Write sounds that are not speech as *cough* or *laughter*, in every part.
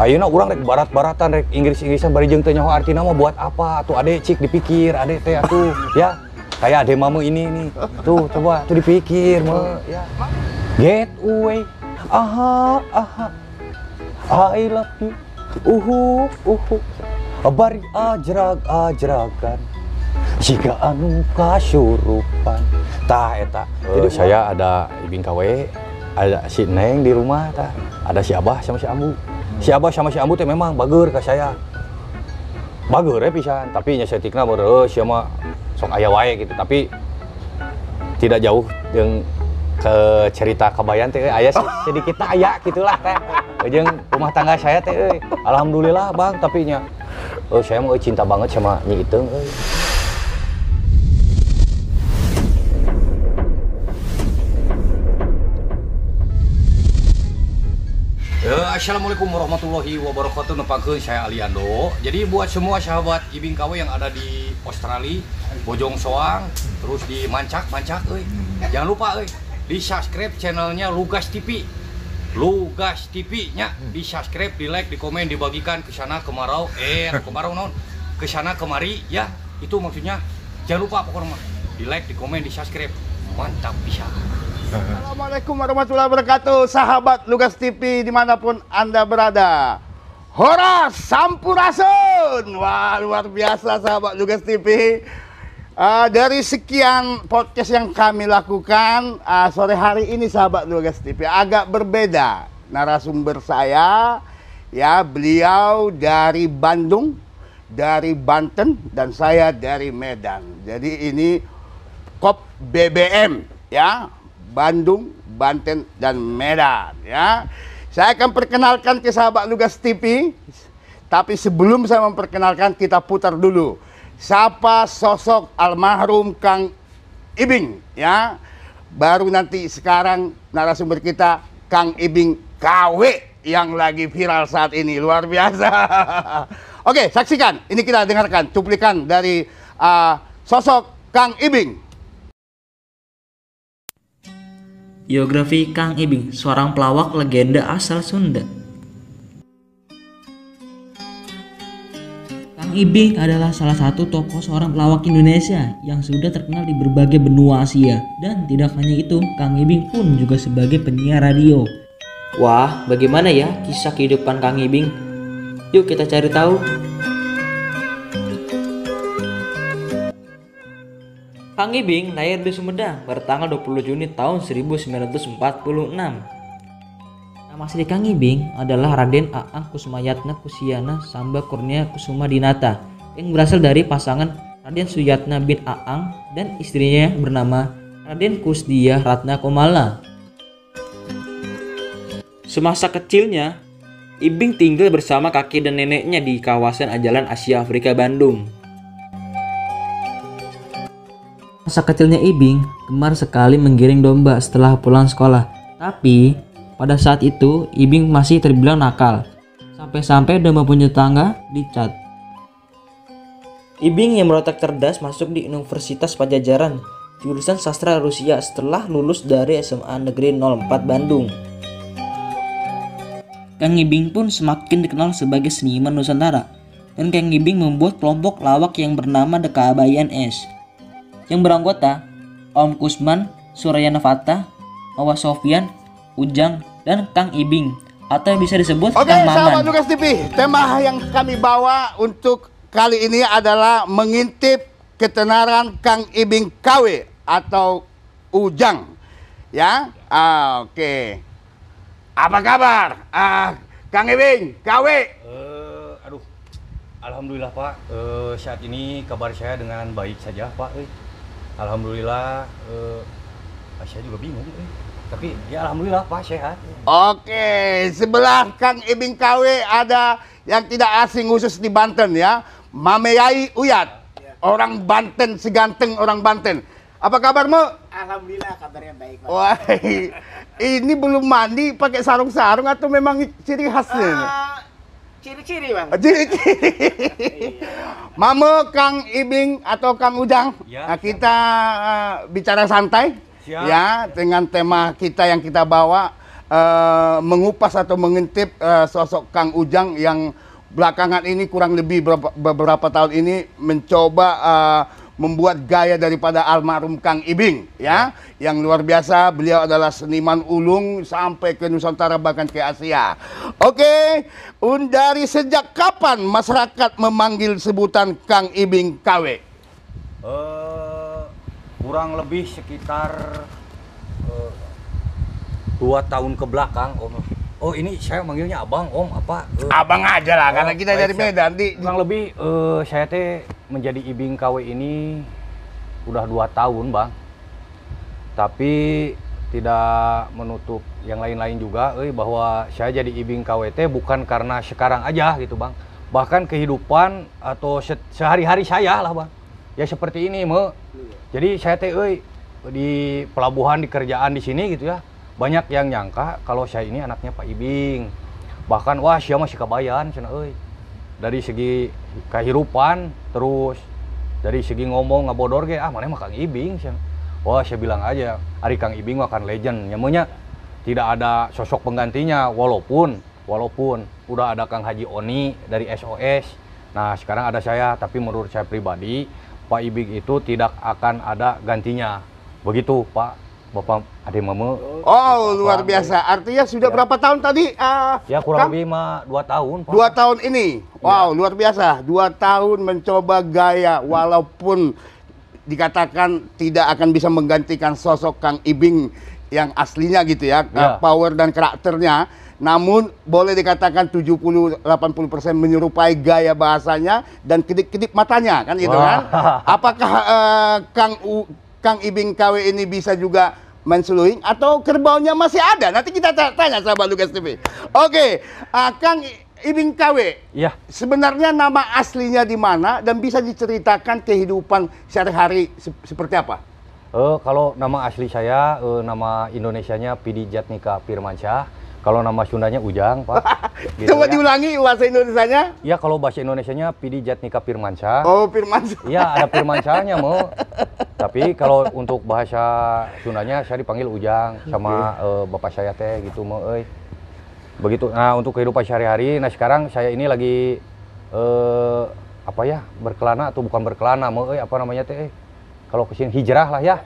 ayo Ayeuna urang rek barat-baratan rek inggris inggrisan bari jeung teu arti nama buat apa? Tuh ade cik dipikir, ade teh atuh *laughs* ya. Kayak ade mama ini nih. Tuh coba tuh dipikir mah ya. Get away. Aha, aha. I love you. Uhu, uhu. Bari ajrag ajragan. Jika anu kasurupan. Tah eta. Jadi eh, saya ada ibing kawe, ada si Neng di rumah tah. Ada si Abah sama si Abu si Abah sama si Ambut memang bager ke saya bager ya pisan tapi nya setikna baru eh, sama sok ayah wae gitu tapi tidak jauh yang ke cerita kabayan teh eh, ayah *laughs* sedikit ayah gitulah teh jeung rumah tangga saya teh alhamdulillah bang tapi nya saya mau cinta banget sama nyi itu Eh, Assalamualaikum warahmatullahi wabarakatuh Nepake saya Aliando Jadi buat semua sahabat Ibing KW yang ada di Australia Bojong Soang Terus di Mancak, Mancak eh. Jangan lupa eh, di subscribe channelnya Lugas TV Lugas TV nya Di subscribe, di like, di komen, dibagikan ke sana kemarau Eh, kemarau non ke sana kemari ya Itu maksudnya Jangan lupa pokoknya Di like, di komen, di subscribe Mantap bisa Assalamualaikum warahmatullahi wabarakatuh Sahabat Lugas TV dimanapun anda berada Horas Sampurasun Wah luar biasa sahabat Lugas TV uh, ah, Dari sekian podcast yang kami lakukan uh, Sore hari ini sahabat Lugas TV Agak berbeda narasumber saya Ya beliau dari Bandung dari Banten dan saya dari Medan. Jadi ini kop BBM ya Bandung, Banten, dan Medan. Ya, saya akan perkenalkan ke sahabat Lugas TV. Tapi sebelum saya memperkenalkan, kita putar dulu. Siapa sosok almarhum Kang Ibing? Ya, baru nanti sekarang narasumber kita Kang Ibing KW yang lagi viral saat ini luar biasa. *laughs* Oke, saksikan. Ini kita dengarkan cuplikan dari uh, sosok Kang Ibing. Biografi Kang Ibing, seorang pelawak legenda asal Sunda. Kang Ibing adalah salah satu tokoh seorang pelawak Indonesia yang sudah terkenal di berbagai benua Asia. Dan tidak hanya itu, Kang Ibing pun juga sebagai penyiar radio. Wah, bagaimana ya kisah kehidupan Kang Ibing? Yuk kita cari tahu. Kang Ibing lahir di Sumedang bertanggal 20 Juni tahun 1946. Nama asli Kang Ibing adalah Raden Aang Kusmayatna Kusiana Samba Kurnia Kusuma Dinata yang berasal dari pasangan Raden Suyatna bin Aang dan istrinya bernama Raden Kusdia Ratna Komala. Semasa kecilnya, Ibing tinggal bersama kakek dan neneknya di kawasan Jalan Asia Afrika Bandung. Masa kecilnya Ibing gemar sekali menggiring domba setelah pulang sekolah. Tapi pada saat itu Ibing masih terbilang nakal. Sampai-sampai domba punya tangga dicat. Ibing yang merotak cerdas masuk di Universitas Pajajaran jurusan sastra Rusia setelah lulus dari SMA Negeri 04 Bandung. Kang Ibing pun semakin dikenal sebagai seniman Nusantara dan Kang Ibing membuat kelompok lawak yang bernama The S yang beranggota Om Kusman, Suraya Navata, Owa Sofian, Ujang, dan Kang Ibing atau bisa disebut Oke, Kang Maman. Oke, sahabat TV, tema yang kami bawa untuk kali ini adalah mengintip ketenaran Kang Ibing KW atau Ujang. Ya, ah, oke. Okay. Apa kabar? Ah, Kang Ibing, KW. Uh, eh, aduh, alhamdulillah Pak. Uh, saat ini kabar saya dengan baik saja Pak. Uh alhamdulillah uh, juga bingung eh. tapi ya alhamdulillah Pak sehat oke sebelah Kang Ibing KW ada yang tidak asing khusus di Banten ya Mameyai Uyat orang Banten seganteng orang Banten apa kabarmu? Alhamdulillah kabarnya baik. Pak. Wah, *laughs* ini belum mandi pakai sarung-sarung atau memang ciri khasnya? Uh, Ciri-ciri bang. Oh, ciri-ciri. Mama Kang Ibing atau Kang udang ya, nah, ya. kita uh, bicara santai Siap. ya dengan tema kita yang kita bawa uh, mengupas atau mengintip uh, sosok Kang Ujang yang belakangan ini kurang lebih beberapa, beberapa tahun ini mencoba uh, membuat gaya daripada almarhum Kang Ibing ya yang luar biasa beliau adalah seniman ulung sampai ke Nusantara bahkan ke Asia oke dari sejak kapan masyarakat memanggil sebutan Kang Ibing KW uh, eh, kurang lebih sekitar uh, dua tahun ke belakang Om oh ini saya manggilnya abang om apa uh, abang aja lah oh, karena kita dari Medan nanti kurang lebih uh, saya teh menjadi ibing KW ini udah dua tahun bang tapi tidak menutup yang lain-lain juga eh, bahwa saya jadi ibing KWT bukan karena sekarang aja gitu bang bahkan kehidupan atau se sehari-hari saya lah bang ya seperti ini me jadi saya teh eh, di pelabuhan di kerjaan di sini gitu ya banyak yang nyangka kalau saya ini anaknya Pak Ibing bahkan wah saya masih kebayan cina dari segi kehirupan terus dari segi ngomong ngabodor kayak, ah mana mah Kang Ibing cina wah saya bilang aja hari Kang Ibing akan legend nyamunya tidak ada sosok penggantinya walaupun walaupun udah ada Kang Haji Oni dari SOS nah sekarang ada saya tapi menurut saya pribadi Pak Ibing itu tidak akan ada gantinya begitu Pak Bapak adik mama. Oh, luar biasa. Artinya sudah ya. berapa tahun tadi? Uh, ya kurang lebih mah dua tahun. Pak. Dua tahun ini. Iya. Wow, ya. luar biasa. Dua tahun mencoba gaya walaupun dikatakan tidak akan bisa menggantikan sosok Kang Ibing yang aslinya gitu ya, ya. power dan karakternya. Namun boleh dikatakan 70-80% menyerupai gaya bahasanya dan kedip-kedip matanya kan gitu Wah. kan. *laughs* Apakah uh, Kang U Kang Ibing KW ini bisa juga mensuluhing atau kerbaunya masih ada? Nanti kita tanya sahabat Lukas TV. Oke, okay. uh, Kang Ibing KW. ya, Sebenarnya nama aslinya di mana dan bisa diceritakan kehidupan sehari-hari se seperti apa? Uh, kalau nama asli saya uh, nama Indonesianya Pidi Jatnika Firmansyah kalau nama Sundanya Ujang, Pak. *laughs* gitu Coba ya. diulangi bahasa Indonesianya. Iya, kalau bahasa Indonesianya Pidi Jatnika Firmansyah. Oh, Firmansyah. Iya, ada Firmansyahnya mau. Tapi kalau untuk bahasa Sundanya saya dipanggil Ujang sama okay. uh, eh, bapak saya teh gitu mau euy. Begitu. Nah, untuk kehidupan sehari-hari, nah sekarang saya ini lagi uh, apa ya? Berkelana atau bukan berkelana mau euy apa namanya teh? Kalau kesini hijrah lah ya.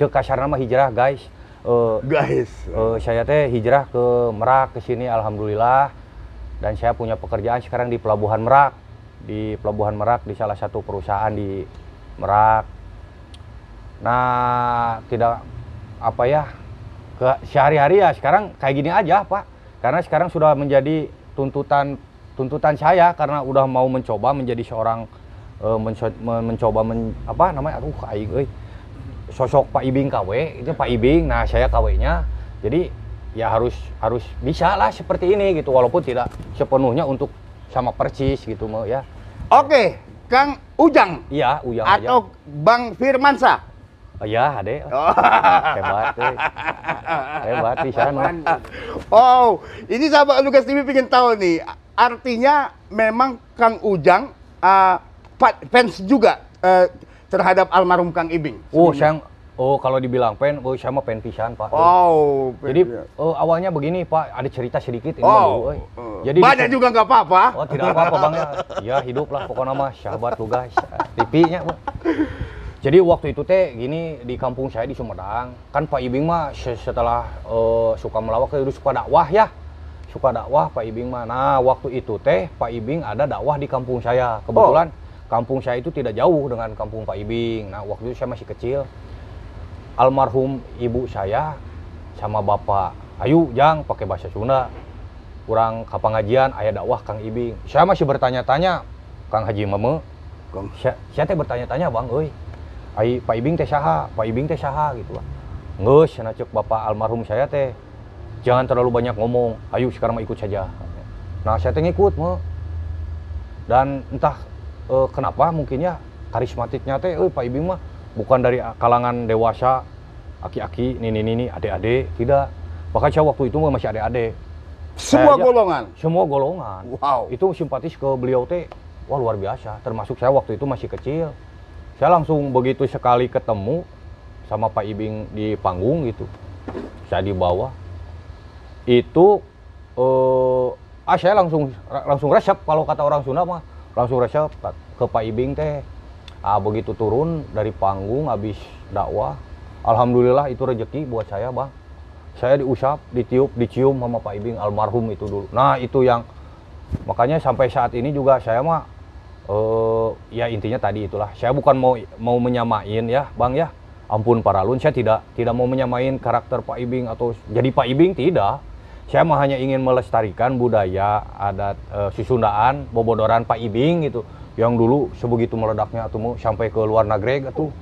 Cek kasar nama hijrah, guys uh, guys. Uh, saya teh hijrah ke Merak ke sini alhamdulillah dan saya punya pekerjaan sekarang di pelabuhan Merak, di pelabuhan Merak di salah satu perusahaan di Merak. Nah, tidak apa ya ke sehari-hari ya sekarang kayak gini aja, Pak. Karena sekarang sudah menjadi tuntutan tuntutan saya karena udah mau mencoba menjadi seorang uh, mencoba men, apa namanya aku kayak sosok Pak Ibing KW itu Pak Ibing nah saya KW-nya jadi ya harus harus bisa lah seperti ini gitu walaupun tidak sepenuhnya untuk sama persis gitu mau ya oke Kang Ujang iya Ujang atau aja. Bang Firmansa iya, Oh, ya, ade. Oh. Hebat, deh. hebat di sana. Oh, ini sahabat Lukas TV pengen tahu nih. Artinya memang Kang Ujang uh, fans juga uh, terhadap almarhum Kang Ibing? Oh, saya Oh, kalau dibilang pen, oh saya sama pen pisan, Pak. Wow. Jadi ya. oh, awalnya begini, Pak, ada cerita sedikit ini oh, eh. dulu, Jadi banyak juga nggak apa-apa. Oh, tidak apa-apa, Bang. Ya, Ya hiduplah pokoknya mah sahabat lu guys. Tipinya, Jadi waktu itu teh gini di kampung saya di Sumedang, kan Pak Ibing mah setelah uh, suka melawak itu suka dakwah ya. Suka dakwah Pak Ibing mah. Nah, waktu itu teh Pak Ibing ada dakwah di kampung saya. Kebetulan oh kampung saya itu tidak jauh dengan kampung Pak Ibing. Nah, waktu itu saya masih kecil. Almarhum ibu saya sama bapak, ayo jang pakai bahasa Sunda. Kurang kapangajian ayah dakwah Kang Ibing. Saya masih bertanya-tanya, Kang Haji Mame. Kang. Saya, saya teh bertanya-tanya, Bang, oi, Ai Pak Ibing teh saha? Pak Ibing teh saha gitu lah. Ngeus cenah cek bapak almarhum saya teh. Jangan terlalu banyak ngomong. Ayo sekarang mau ikut saja. Nah, saya teh ngikut, mah. Dan entah Eh, kenapa mungkin ya karismatiknya teh eh, Pak Ibing mah bukan dari ah, kalangan dewasa aki-aki nini-nini adik-adik tidak bahkan saya waktu itu masih adik-adik semua aja, ya, golongan semua golongan wow itu simpatis ke beliau teh wah luar biasa termasuk saya waktu itu masih kecil saya langsung begitu sekali ketemu sama Pak Ibing di panggung gitu saya di bawah itu eh, ah saya langsung langsung resep kalau kata orang Sunda mah langsung resep ke Pak Ibing teh ah, begitu turun dari panggung habis dakwah Alhamdulillah itu rejeki buat saya bang saya diusap ditiup dicium sama Pak Ibing almarhum itu dulu nah itu yang makanya sampai saat ini juga saya mah eh, ya intinya tadi itulah saya bukan mau mau menyamain ya bang ya ampun para lun saya tidak tidak mau menyamain karakter Pak Ibing atau jadi Pak Ibing tidak saya mau hanya ingin melestarikan budaya adat e, eh, Sisundaan, Bobodoran, Pak Ibing gitu. Yang dulu sebegitu meledaknya atau mau sampai ke luar negeri gitu.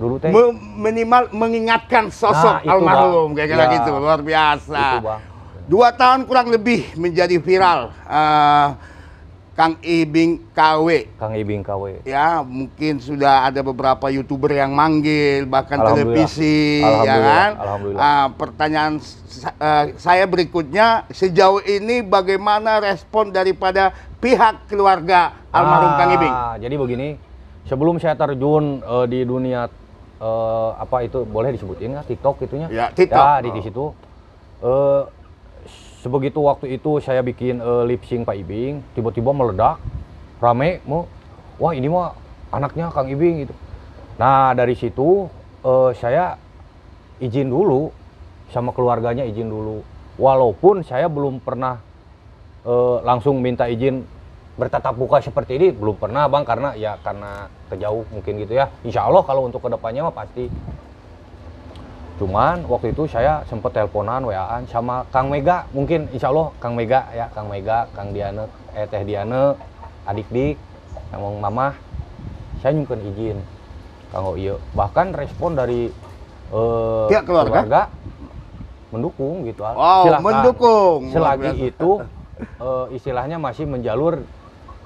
Dulu teh minimal mengingatkan sosok nah, almarhum kayak ya, gitu luar biasa. Itu, bang. Dua tahun kurang lebih menjadi viral. Uh, Kang Ibing KW. Kang Ibing KW. Ya, mungkin sudah ada beberapa YouTuber yang manggil bahkan televisi ya kan? Alhamdulillah. Uh, pertanyaan uh, saya berikutnya sejauh ini bagaimana respon daripada pihak keluarga almarhum ah, Kang Ibing? Ah, jadi begini, sebelum saya terjun uh, di dunia uh, apa itu boleh disebutin nggak TikTok itunya? Ya, TikTok. Ya, di, di situ uh, sebegitu waktu itu saya bikin uh, lip Pak Ibing, tiba-tiba meledak, rame, mau, wah ini mah anaknya Kang Ibing gitu. Nah dari situ uh, saya izin dulu sama keluarganya izin dulu, walaupun saya belum pernah uh, langsung minta izin bertatap muka seperti ini belum pernah bang karena ya karena kejauh mungkin gitu ya insya Allah kalau untuk kedepannya mah pasti Cuman waktu itu saya sempat teleponan WA-an sama Kang Mega, mungkin insya Allah Kang Mega ya, Kang Mega, Kang Diana eh Teh Diana adik dik, ngomong mama saya nyungkan izin. Kang oh, iya. Bahkan respon dari eh, ya, keluarga. keluarga mendukung gitu. Ah. Wow, Silahkan. mendukung. Selagi itu eh, istilahnya masih menjalur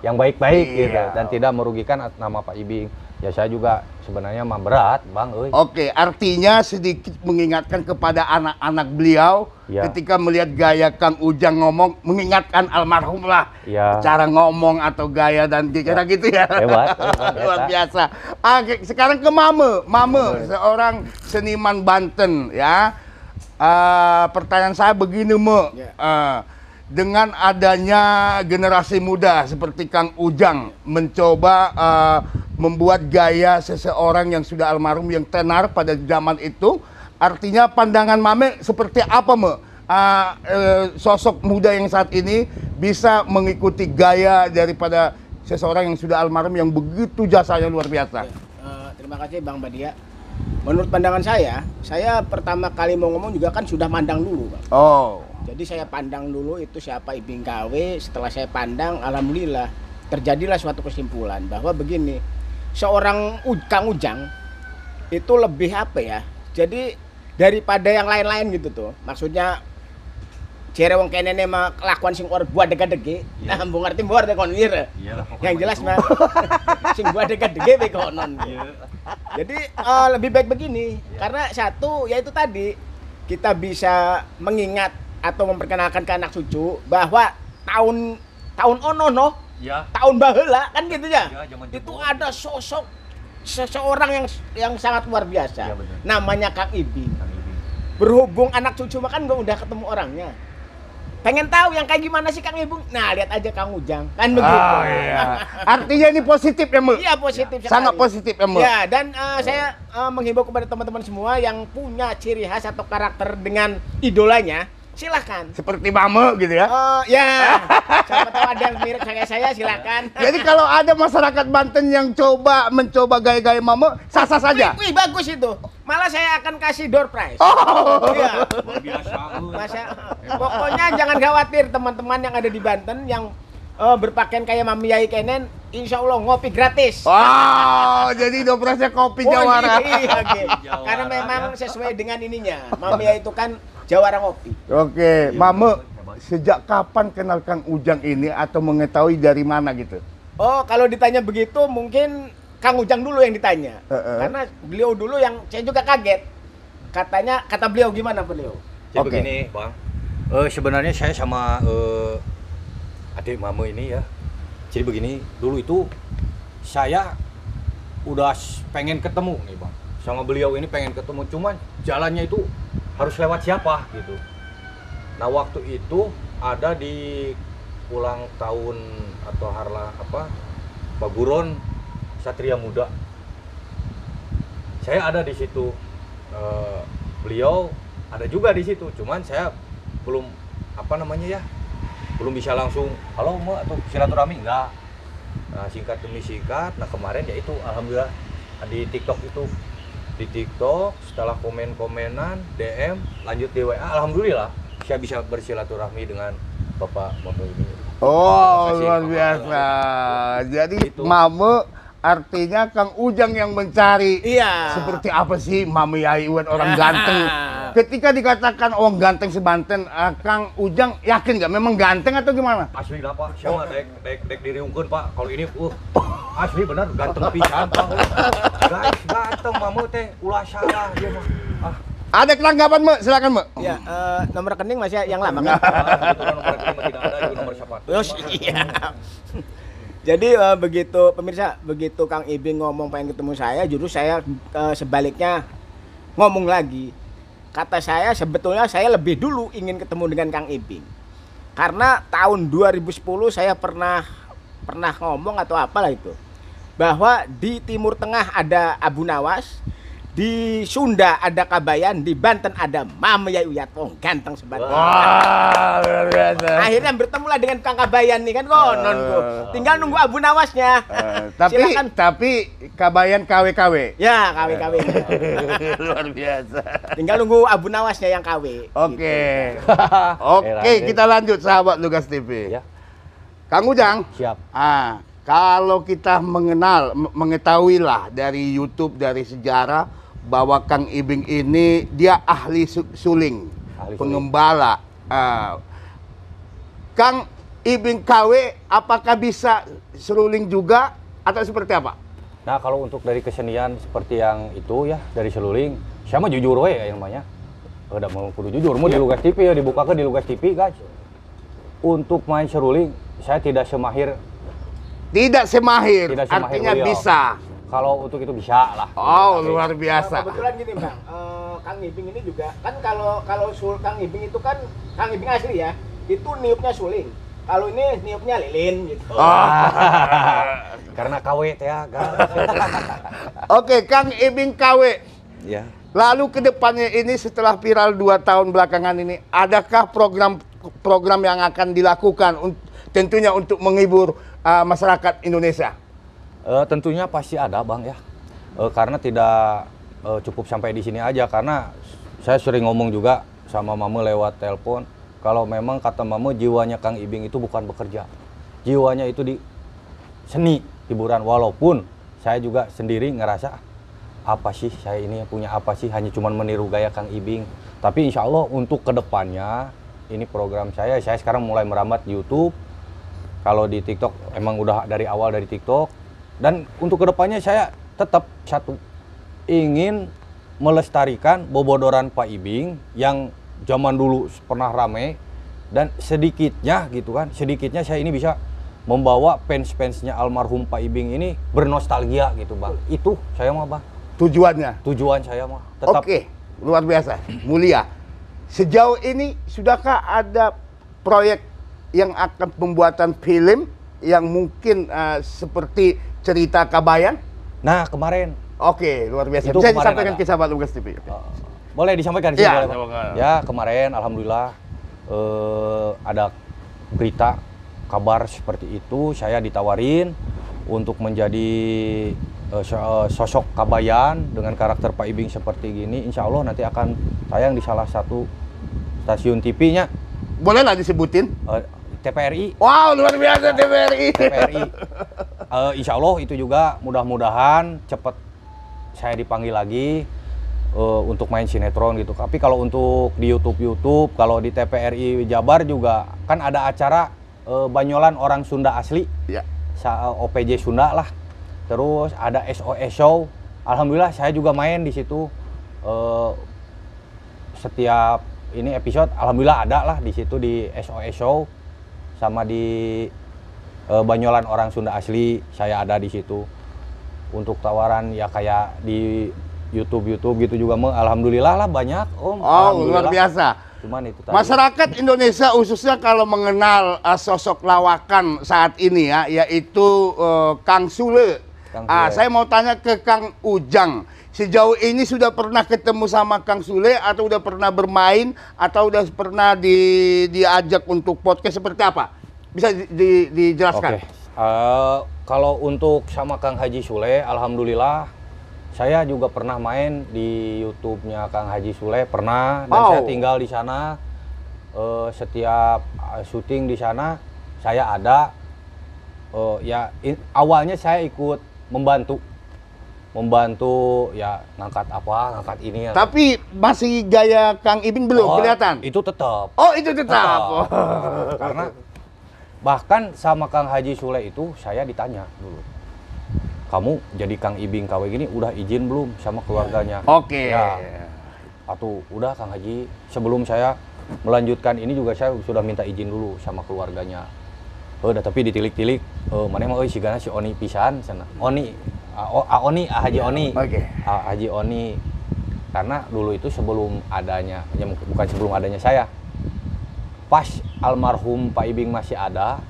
yang baik-baik iya. gitu dan tidak merugikan nama Pak Ibing ya saya juga sebenarnya mah berat bang oke oke artinya sedikit mengingatkan kepada anak-anak beliau ya. ketika melihat gaya Kang Ujang ngomong mengingatkan almarhum lah ya. cara ngomong atau gaya dan kira ya. gitu ya hebat, hebat *laughs* luar biasa okay, sekarang ke Mame Mame ya. seorang seniman Banten ya uh, pertanyaan saya begini Me ya. uh, dengan adanya generasi muda seperti Kang Ujang mencoba uh, membuat gaya seseorang yang sudah almarhum yang tenar pada zaman itu artinya pandangan mame seperti apa me uh, uh, sosok muda yang saat ini bisa mengikuti gaya daripada seseorang yang sudah almarhum yang begitu jasanya luar biasa uh, terima kasih bang Badia menurut pandangan saya saya pertama kali mau ngomong juga kan sudah mandang dulu bang. oh jadi saya pandang dulu itu siapa Ibing KW setelah saya pandang alhamdulillah terjadilah suatu kesimpulan bahwa begini seorang Kang Ujang itu lebih apa ya? Jadi daripada yang lain-lain gitu tuh. Maksudnya jere wong kene ne kelakuan sing ora buat dege-dege. Yeah. Nah, mbok ngerti mbok ngerti kon ngira. Iya yang jelas mah *laughs* sing buat dege-dege be konon. Iya. Jadi uh, lebih baik begini yeah. karena satu yaitu tadi kita bisa mengingat atau memperkenalkan ke anak cucu bahwa tahun tahun ono no ya. tahun bahula kan gitu ya. ya itu ada sosok seseorang yang yang sangat luar biasa. Ya, Namanya Kang Ibi. Kang Ibi. Berhubung anak cucu makan gue udah ketemu orangnya. Pengen tahu yang kayak gimana sih Kang Ibu? Nah, lihat aja Kang Ujang. Kan ah, begitu. Oh, iya. *laughs* Artinya ini positif ya, Iya, positif. Ya. Sangat positif ya, Ya, dan uh, oh. saya uh, menghimbau kepada teman-teman semua yang punya ciri khas atau karakter dengan idolanya, silahkan seperti mame gitu ya oh ya *laughs* siapa tahu ada yang mirip kayak saya silahkan *laughs* jadi kalau ada masyarakat Banten yang coba mencoba gaya-gaya mame sah-sah saja wih, bagus itu malah saya akan kasih door prize oh iya biasa pokoknya jangan khawatir teman-teman yang ada di Banten yang Oh, berpakaian kayak Mami Yai Kenen Insya Allah ngopi gratis. Wow, jadi dobrasnya kopi oh, Jawara. Iya, iya, okay. Jawara. Karena memang ya. sesuai dengan ininya. Mami Yai itu kan Jawara Kopi. Oke, ya. Mame, sejak kapan kenal Kang Ujang ini atau mengetahui dari mana gitu? Oh, kalau ditanya begitu mungkin Kang Ujang dulu yang ditanya. Uh -uh. Karena beliau dulu yang saya juga kaget. Katanya kata beliau gimana beliau? Jadi okay. begini, Bang. Uh, sebenarnya saya sama uh, adik mama ini ya. Jadi begini, dulu itu saya udah pengen ketemu nih, Bang. Sama beliau ini pengen ketemu, cuman jalannya itu harus lewat siapa gitu nah waktu itu ada di ulang tahun atau harla apa Pak Guron Satria Muda saya ada di situ e, beliau ada juga di situ cuman saya belum apa namanya ya belum bisa langsung halo ma atau silaturahmi enggak nah, singkat demi singkat nah kemarin ya itu alhamdulillah di TikTok itu di TikTok setelah komen-komenan DM lanjut di WA alhamdulillah saya bisa bersilaturahmi dengan Bapak Mamu ini Oh, luar biasa. Jadi itu. mame artinya Kang Ujang yang mencari. Iya. Seperti apa sih Mame Yaiwan orang ganteng? *laughs* Ketika dikatakan orang oh, ganteng sebanten, uh, Kang Ujang yakin nggak memang ganteng atau gimana? Asli lah Pak, siapa oh. dek dek dek diriungkan Pak. Kalau ini uh asli bener ganteng pisan guys ganteng mamu teh ulah salah dia mah ah ada kelanggapan mak silakan mak ya uh, nomor rekening masih yang lama kan ah, terus oh, iya jadi uh, begitu pemirsa begitu Kang Ibing ngomong pengen ketemu saya justru saya uh, sebaliknya ngomong lagi kata saya sebetulnya saya lebih dulu ingin ketemu dengan Kang Ibing karena tahun 2010 saya pernah pernah ngomong atau apalah itu bahwa di Timur Tengah ada Abu Nawas, di Sunda ada Kabayan, di Banten ada Mam Yai oh, ganteng sebatang. Wah, luar biasa. Akhirnya bertemulah dengan Kang Kabayan nih kan konon uh, Tinggal nunggu Abu Nawasnya. Uh, tapi Silakan. tapi Kabayan KW-KW. Ya, KW-KW. Eh, *laughs* luar biasa. Tinggal nunggu Abu Nawasnya yang KW. Oke. Gitu. *laughs* Oke, kita lanjut sahabat Lugas TV. Ya. Kang Ujang. Siap. Ah, kalau kita mengenal, mengetahuilah dari YouTube, dari sejarah bahwa Kang Ibing ini dia ahli suling, ahli pengembala. Uh, Kang Ibing KW apakah bisa seruling juga atau seperti apa? Nah kalau untuk dari kesenian seperti yang itu ya dari seruling, sama jujur we ya yang namanya Udah mau kudu jujur, mau yeah. di Lugas TV ya dibuka ke di Lugas TV guys. Untuk main seruling saya tidak semahir tidak semahir. Tidak semahir artinya beliau. bisa. Kalau untuk itu bisa lah. Oh, Tapi, iya, luar iya. biasa. Nah, kebetulan gini, Bang. Uh, Kang Ibing ini juga kan kalau kalau sul Kang Ibing itu kan Kang Ibing asli ya. Itu niupnya suling. Kalau ini niupnya lilin gitu. Oh. Ah, *laughs* karena KW ya. *laughs* Oke, Kang Ibing KW. Ya. Lalu kedepannya ini setelah viral dua tahun belakangan ini, adakah program program yang akan dilakukan tentunya untuk menghibur uh, masyarakat Indonesia? Uh, tentunya pasti ada bang ya, uh, karena tidak uh, cukup sampai di sini aja karena saya sering ngomong juga sama mama lewat telepon kalau memang kata mama jiwanya Kang Ibing itu bukan bekerja, jiwanya itu di seni hiburan walaupun saya juga sendiri ngerasa apa sih saya ini punya apa sih hanya cuma meniru gaya Kang Ibing tapi insya Allah untuk kedepannya ini program saya saya sekarang mulai merambat YouTube kalau di TikTok emang udah dari awal dari TikTok dan untuk kedepannya saya tetap satu ingin melestarikan bobodoran Pak Ibing yang zaman dulu pernah rame dan sedikitnya gitu kan sedikitnya saya ini bisa membawa fans-fansnya almarhum Pak Ibing ini bernostalgia gitu bang itu saya mau bang tujuannya tujuan saya mau tetap oke luar biasa mulia sejauh ini sudahkah ada proyek yang akan pembuatan film yang mungkin uh, seperti cerita Kabayan? Nah, kemarin. Oke, okay, luar biasa. Itu Bisa disampaikan ke sahabat Lugas TV. Okay. Uh, oh, oh. boleh disampaikan di sini. Ya, ya kemarin alhamdulillah uh, ada berita kabar seperti itu saya ditawarin untuk menjadi eh, sosok Kabayan dengan karakter Pak Ibing seperti gini, insya Allah nanti akan tayang di salah satu stasiun TV-nya. Bolehlah disebutin. Uh, TPRI. Wow, luar biasa TPRI. TPRI. Uh, eh, insya Allah itu juga mudah-mudahan cepat saya dipanggil lagi uh, untuk main sinetron gitu. Tapi kalau untuk di YouTube YouTube, kalau di TPRI Jabar juga kan ada acara uh, Banyolan orang Sunda asli. Ya. Sa OPJ Sunda lah. Terus ada SOS Show. Alhamdulillah saya juga main di situ. Uh, setiap ini episode alhamdulillah ada lah di situ di SOS Show sama di e, Banyolan orang Sunda asli saya ada di situ untuk tawaran ya kayak di YouTube YouTube gitu juga me, alhamdulillah lah banyak om oh luar biasa cuman itu tadi. masyarakat Indonesia khususnya kalau mengenal uh, sosok lawakan saat ini ya yaitu uh, Kang Sule Kang ah, Sule. Ah, saya mau tanya ke Kang Ujang sejauh ini sudah pernah ketemu sama Kang Sule atau sudah pernah bermain atau sudah pernah di, diajak untuk podcast seperti apa? Bisa di, di, dijelaskan? Okay. Uh, eh, kalau untuk sama Kang Haji Sule, alhamdulillah saya juga pernah main di YouTube-nya Kang Haji Sule pernah dan oh. saya tinggal di sana uh, setiap eh, syuting di sana saya ada uh, ya in, awalnya saya ikut membantu membantu ya ngangkat apa ngangkat ini ya. tapi masih gaya Kang Ibing belum oh, kelihatan itu tetap oh itu tetap, tetap. Oh. *laughs* karena bahkan sama Kang Haji Sule itu saya ditanya dulu kamu jadi Kang Ibing KW gini udah izin belum sama keluarganya ya. oke okay. ya atau udah Kang Haji sebelum saya melanjutkan ini juga saya sudah minta izin dulu sama keluarganya eh, udah tapi ditilik-tilik uh, mana mau eh, si gana si Oni pisan sana Oni A Oni, A Haji iya, Oni. Oke. Okay. A Haji Oni. Karena dulu itu sebelum adanya, ya bukan sebelum adanya saya. Pas almarhum Pak Ibing masih ada,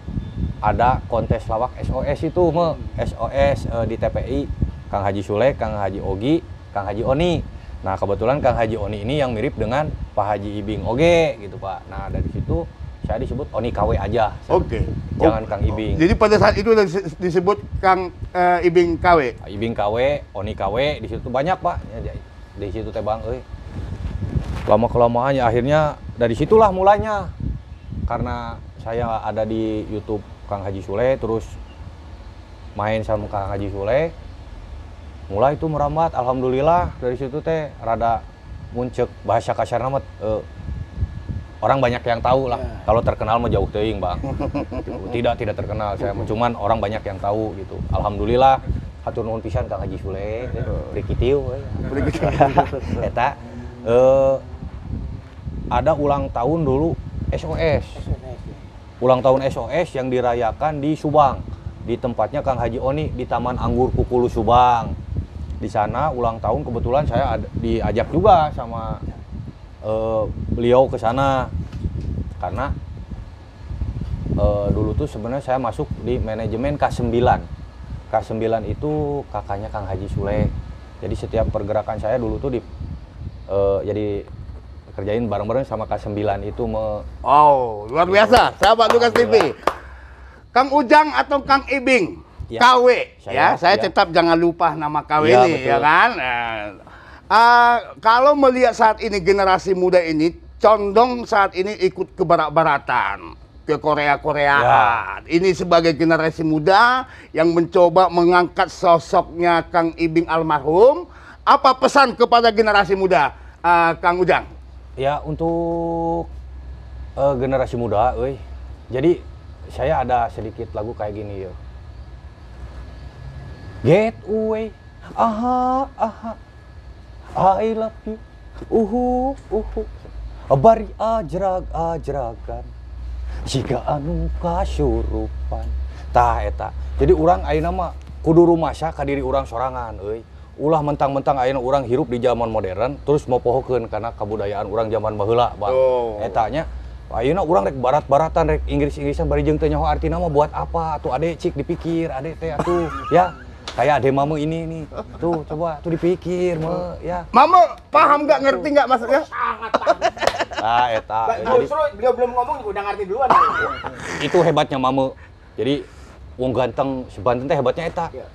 ada kontes lawak SOS itu me SOS e, eh, di TPI Kang Haji Sule, Kang Haji Ogi, Kang Haji Oni. Nah kebetulan Kang Haji Oni ini yang mirip dengan Pak Haji Ibing Oge gitu Pak. Nah dari situ saya disebut Oni KW aja. Oke. Okay. Jangan oh. Kang oh. Ibing. Jadi pada saat itu disebut Kang uh, Ibing KW. Ibing KW, Oni KW di situ banyak pak. Ya, di situ teh bang, eh. lama kelamaan ya akhirnya dari situlah mulanya. Karena saya ada di YouTube Kang Haji Sule, terus main sama Kang Haji Sule, mulai itu merambat. Alhamdulillah dari situ teh rada muncul bahasa kasar amat. Eh, orang banyak yang tahu lah. Yeah. Kalau terkenal mau jauh teuing, Bang. *laughs* tidak, tidak terkenal saya, cuman orang banyak yang tahu gitu. Alhamdulillah hatur nuhun pisan Kang Haji Sule, ya. beri kitiu ya. Eta *laughs* ya, eh ada ulang tahun dulu SOS. Ulang tahun SOS yang dirayakan di Subang. Di tempatnya Kang Haji Oni di Taman Anggur Kukulu Subang. Di sana ulang tahun kebetulan saya diajak juga sama uh, beliau ke sana karena e, dulu tuh sebenarnya saya masuk di manajemen K9 K9 itu kakaknya Kang Haji Sule jadi setiap pergerakan saya dulu tuh di e, jadi kerjain bareng-bareng sama K9 itu me Oh, luar biasa. Sahabat Lukas TV. Kang Ujang atau Kang Ibing? Ya. KW saya, ya. Saya ya. tetap jangan lupa nama KW ya, ini betul. ya kan. Uh, kalau melihat saat ini generasi muda ini condong saat ini ikut ke barat-baratan ke korea Korea. Ya. Ini sebagai generasi muda yang mencoba mengangkat sosoknya Kang Ibing almarhum. Apa pesan kepada generasi muda, uh, Kang Ujang? Ya untuk uh, generasi muda, woi. Jadi saya ada sedikit lagu kayak gini yo. Get away, aha aha, I love you, uhu uhu. Bari ajrag ajragan jika anu kasurupan tah eta eh, jadi orang ayo nama kudu rumah ka diri orang sorangan euy ulah mentang-mentang ayeuna orang hirup di zaman modern terus mau pohokeun karena kebudayaan orang zaman baheula bang oh. Eh, etanya ayeuna orang rek barat-baratan rek Inggris-Inggrisan bari jeung teu nyaho artina mah buat apa atuh ade cik dipikir ade teh atuh ya kayak ada mama ini nih tuh coba tuh dipikir me ya mama paham nggak ngerti nggak maksudnya *laughs* sangat ah eta eh, justru beliau belum ngomong udah ngerti duluan itu hebatnya mama jadi uang ganteng sebanten teh hebatnya eta eh, iya.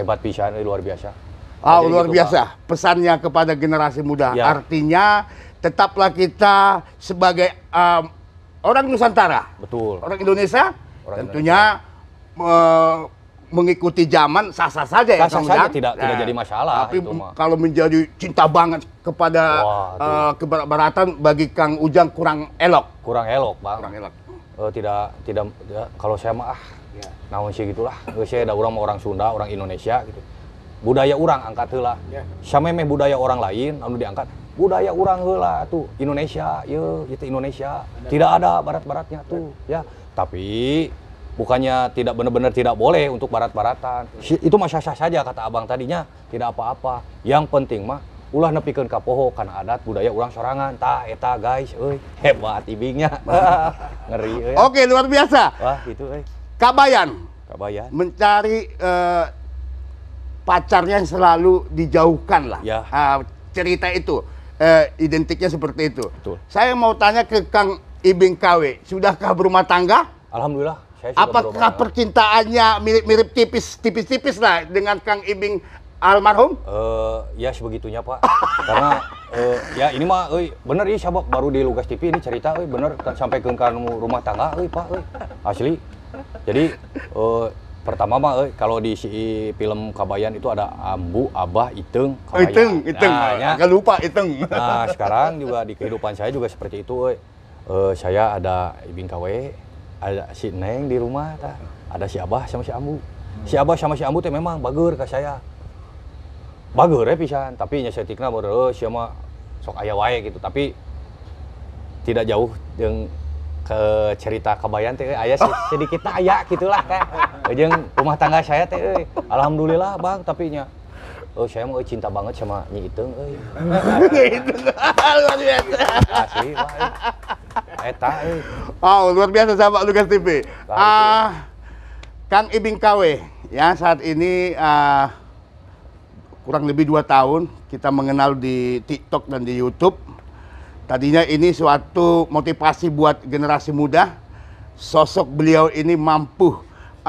hebat pisan eh, luar biasa Ah, luar gitu, biasa. Pesannya kepada generasi muda. Iya. Artinya tetaplah kita sebagai um, orang Nusantara. Betul. Orang Indonesia orang tentunya Indonesia mengikuti zaman sah-sah saja ya sah-sah tidak tidak nah, jadi masalah tapi kalau menjadi cinta banget kepada uh, keberatan bagi Kang Ujang kurang elok kurang elok bang kurang elok eh, tidak tidak ya, kalau saya mah ah ya. naon sih gitulah eh, saya ada orang orang Sunda orang Indonesia gitu budaya orang angkat lah ya. sama budaya orang lain lalu diangkat budaya orang lah tuh Indonesia ya itu Indonesia tidak ada barat-baratnya tuh ya tapi bukannya tidak benar-benar tidak boleh untuk barat-baratan. Iya. Itu mah sah saja kata abang tadinya, tidak apa-apa. Yang penting mah ulah nepikeun ka poho kana adat budaya urang sorangan. Ta eta guys, euy, hebat ibingnya. *laughs* Ngeri euy. Oke, luar biasa. Wah, itu euy. Kabayan. Kabayan. Mencari uh, pacarnya yang selalu dijauhkan lah. Ya. Uh, cerita itu uh, identiknya seperti itu. Betul. Saya mau tanya ke Kang Ibing KW, sudahkah berumah tangga? Alhamdulillah Apakah percintaannya mirip-mirip tipis tipis-tipis lah dengan Kang Ibing almarhum? Uh, ya sebegitunya pak, *laughs* karena uh, ya ini mah, ey, bener ya sabak baru di Lugas TV ini cerita, ey, bener kan sampai ke kamu rumah tangga, ey, pak, ey. asli. Jadi uh, pertama mah, ey, kalau di si film Kabayan itu ada Ambu, Abah, Iteng, oh, Kabayan. Iteng, Iteng, nah, ya. lupa Iteng. Nah sekarang juga di kehidupan saya juga seperti itu, Uh, saya ada Ibing Kwe ada si Neng di rumah ta. ada si Abah sama si Ambu si Abah sama si Ambu teh memang bager ke saya bager ya pisan tapi nya setikna baru eh, sama sok ayah wae gitu tapi tidak jauh yang ke cerita kabayan teh eh, ayah sedikit ayah gitulah teh jeung rumah tangga saya teh alhamdulillah bang tapi nya Oh saya mau cinta banget sama Nyi Iteng *laughs* Nyi Iteng luar *laughs* eta eh, eh. Oh, luar biasa sahabat Lukas TV. Ah, uh, Kang Ibing KW ya saat ini uh, kurang lebih dua tahun kita mengenal di TikTok dan di YouTube. Tadinya ini suatu motivasi buat generasi muda. Sosok beliau ini mampu uh,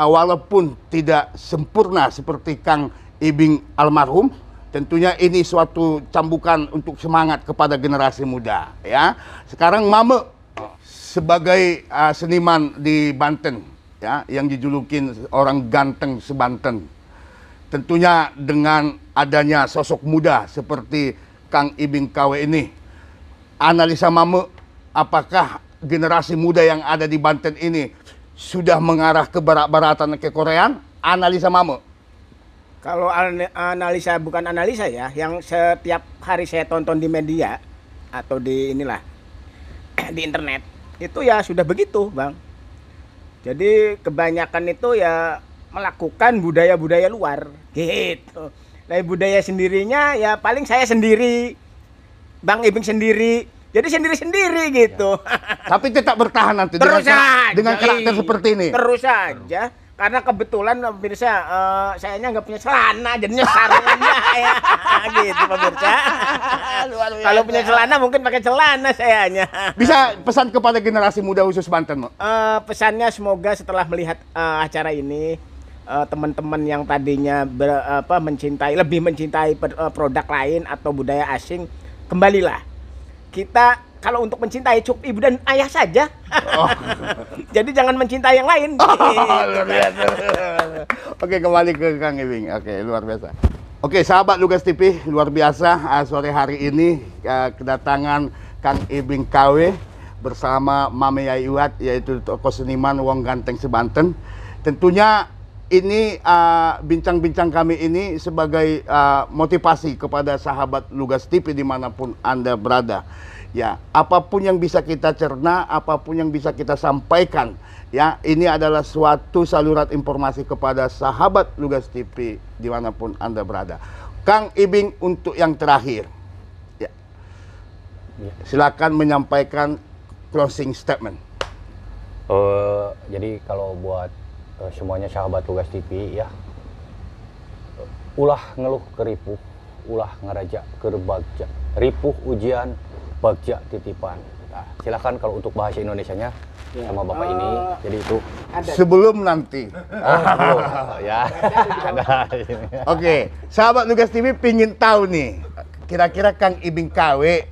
walaupun tidak sempurna seperti Kang Ibing almarhum, tentunya ini suatu cambukan untuk semangat kepada generasi muda ya. Sekarang Mame sebagai uh, seniman di Banten ya yang dijulukin orang ganteng sebanten tentunya dengan adanya sosok muda seperti Kang Ibing Kawe ini analisa mamu apakah generasi muda yang ada di Banten ini sudah mengarah ke barat-baratan ke Korea analisa mamu kalau analisa bukan analisa ya yang setiap hari saya tonton di media atau di inilah *clears throat* di internet itu ya sudah begitu bang jadi kebanyakan itu ya melakukan budaya-budaya luar gitu Nah budaya sendirinya ya paling saya sendiri Bang Ibing sendiri jadi sendiri-sendiri gitu ya. tapi tetap bertahan nanti terus dengan, aja. dengan karakter iya. seperti ini terus saja karena kebetulan pemirsa uh, eh, nya nggak punya celana jadinya sarungnya *laughs* ya ah, gitu pemirsa *laughs* kalau punya celana mungkin pakai celana saya nya *laughs* bisa pesan kepada generasi muda khusus Banten uh, pesannya semoga setelah melihat uh, acara ini uh, teman-teman yang tadinya ber, apa mencintai lebih mencintai produk lain atau budaya asing kembalilah kita kalau untuk mencintai cukup ibu dan ayah saja. Oh. *laughs* Jadi jangan mencintai yang lain. Oh, Oke, kembali ke Kang Ewing. Oke, luar biasa. Oke, sahabat Lugas TV, luar biasa uh, sore hari ini uh, kedatangan Kang Ibing KW bersama Mame Yayuat yaitu tokoh seniman Wong Ganteng Sebanten. Tentunya ini uh, bincang-bincang uh, kami ini sebagai uh, motivasi kepada sahabat Lugas TV dimanapun Anda berada ya apapun yang bisa kita cerna apapun yang bisa kita sampaikan ya ini adalah suatu saluran informasi kepada sahabat Lugas TV dimanapun anda berada Kang Ibing untuk yang terakhir ya. silakan menyampaikan closing statement uh, jadi kalau buat uh, semuanya sahabat Lugas TV ya ulah ngeluh keripuh ulah ngeraja kerbagja ripuh ujian bagja titipan. Nah, silahkan kalau untuk bahasa Indonesianya ya. sama bapak uh, ini. Oh. Jadi itu ada. sebelum nanti. Oh, sebelum. Oh, ya. ada. Oke, sahabat Nugas TV pingin tahu nih, kira-kira Kang Ibing KW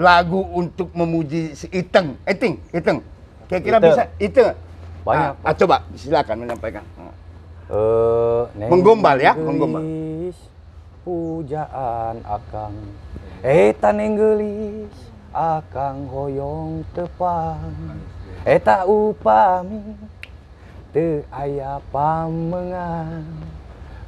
lagu untuk memuji si Iteng, eh, Iteng, Iteng. Kira-kira bisa Iteng? Banyak. Ah, ah, coba silakan menyampaikan. Uh, menggombal ya, menggombal pujaan akang eta nenggelis akang hoyong tepang eta eh, upami te aya pamengan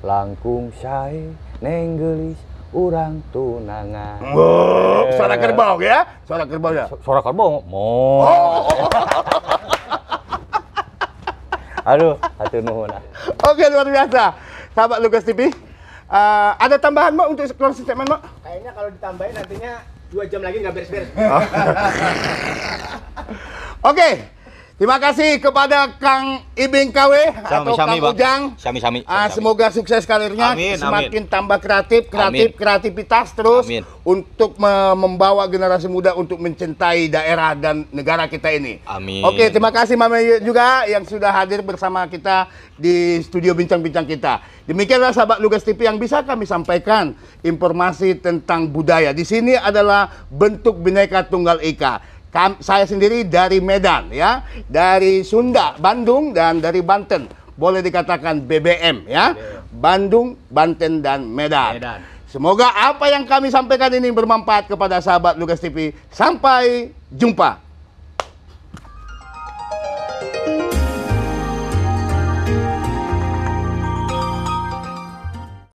langkung syae nenggelis urang tunangan. oh, suara kerbau ya? Suara kerbau ya? Suara kerbau. Mo. Oh. Aduh, hati nuhun. Ah. Oke, luar biasa. Sahabat Lukas TV, Uh, ada tambahan Mbak untuk closing statement Mbak? Kayaknya kalau ditambahin nantinya dua jam lagi nggak beres-beres. Oh. *laughs* Oke. Okay. Terima kasih kepada Kang Ibing KW Sami, atau Sami, Kang bang. Ujang. Sami-sami. Ah, sami. semoga sukses karirnya, amin, semakin amin. tambah kreatif, kreatif, amin. kreativitas terus amin. untuk membawa generasi muda untuk mencintai daerah dan negara kita ini. Amin. Oke, terima kasih Mame juga yang sudah hadir bersama kita di studio bincang-bincang kita. Demikianlah sahabat Lugas TV yang bisa kami sampaikan informasi tentang budaya. Di sini adalah bentuk bineka tunggal ika. Kam, saya sendiri dari Medan ya, dari Sunda, Bandung dan dari Banten. Boleh dikatakan BBM ya. Bandung, Banten dan Medan. Medan. Semoga apa yang kami sampaikan ini bermanfaat kepada sahabat Lukas TV. Sampai jumpa.